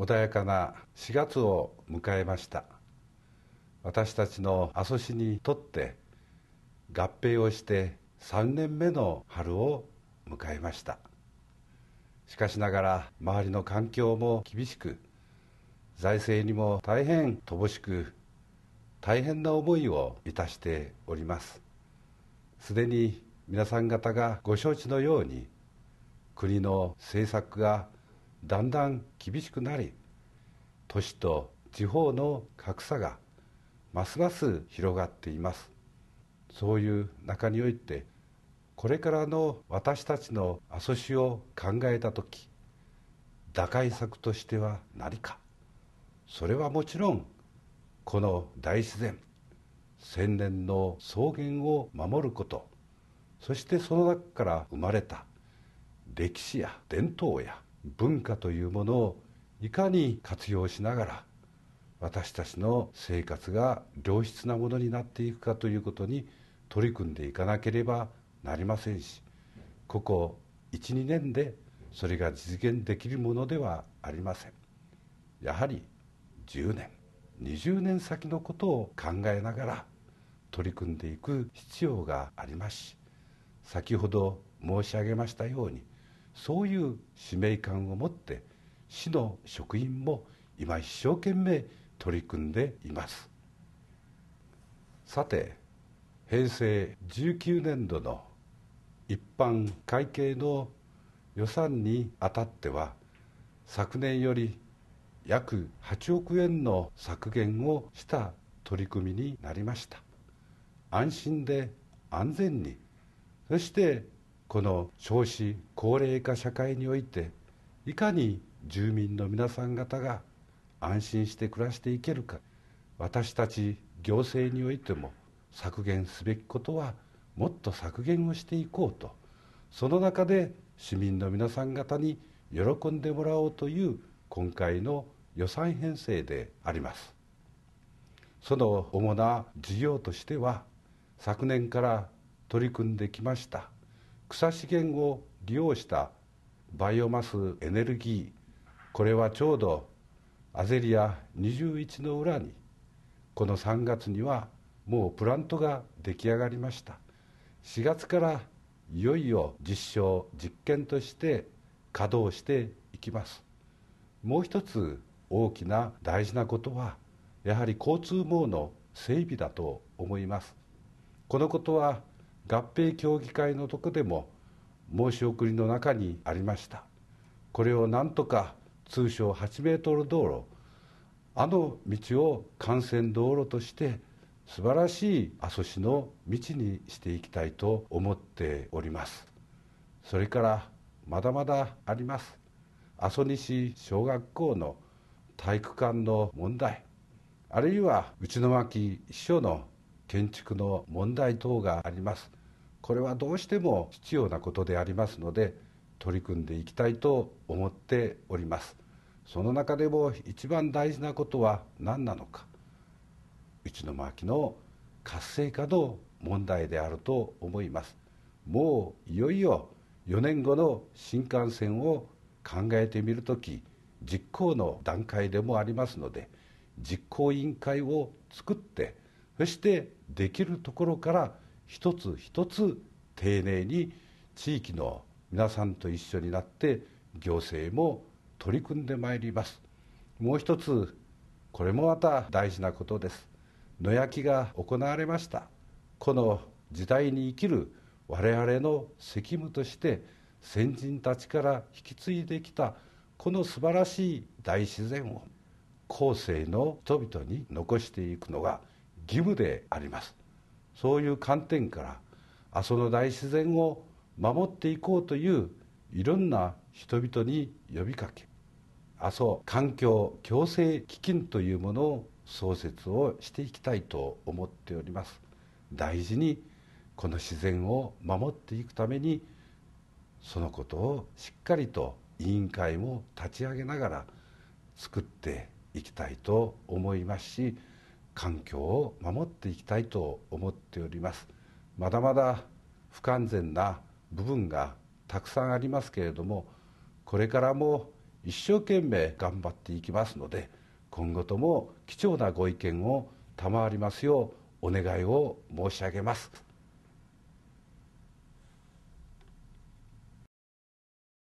穏やかな4月を迎えました私たちの阿蘇市にとって合併をして3年目の春を迎えましたしかしながら周りの環境も厳しく財政にも大変乏しく大変な思いをいたしておりますすでに皆さん方がご承知のように国の政策がだんだん厳しくなり都市と地方の格差がますます広がっていますそういう中においてこれからの私たちの遊蘇を考えた時打開策としては何かそれはもちろんこの大自然千年の草原を守ることそしてその中から生まれた歴史や伝統や文化というものをいかに活用しながら私たちの生活が良質なものになっていくかということに取り組んでいかなければなりませんしここ12年でそれが実現できるものではありませんやはり10年20年先のことを考えながら取り組んでいく必要がありますし先ほど申し上げましたようにそういう使命感を持って市の職員も今一生懸命取り組んでいますさて平成19年度の一般会計の予算にあたっては昨年より約8億円の削減をした取り組みになりました安心で安全にそしてこの少子高齢化社会においていかに住民の皆さん方が安心して暮らしていけるか私たち行政においても削減すべきことはもっと削減をしていこうとその中で市民の皆さん方に喜んでもらおうという今回の予算編成でありますその主な事業としては昨年から取り組んできました草資源を利用したバイオマスエネルギーこれはちょうどアゼリア21の裏にこの3月にはもうプラントが出来上がりました4月からいよいよ実証実験として稼働していきますもう一つ大きな大事なことはやはり交通網の整備だと思いますこのことは合併協議会のとこでも申し送りの中にありましたこれを何とか通称8メートル道路あの道を幹線道路として素晴らしい阿蘇市の道にしていきたいと思っておりますそれからまだまだあります阿蘇西小学校の体育館の問題あるいは内巻秘書の建築の問題等がありますこれはどうしても必要なことでありますので取り組んでいきたいと思っておりますその中でも一番大事なことは何なのか内巻の活性化の問題であると思いますもういよいよ4年後の新幹線を考えてみるとき実行の段階でもありますので実行委員会を作ってそしてできるところから一つ一つ丁寧に地域の皆さんと一緒になって行政も取り組んでまいりますもう一つこれもまた大事なことです野焼きが行われましたこの時代に生きる我々の責務として先人たちから引き継いできたこの素晴らしい大自然を後世の人々に残していくのが義務でありますそういう観点から阿蘇の大自然を守っていこうといういろんな人々に呼びかけ阿蘇環境共生基金というものを創設をしていきたいと思っております大事にこの自然を守っていくためにそのことをしっかりと委員会も立ち上げながら作っていきたいと思いますし環境を守っていきたいと思っておりますまだまだ不完全な部分がたくさんありますけれどもこれからも一生懸命頑張っていきますので今後とも貴重なご意見を賜りますようお願いを申し上げます。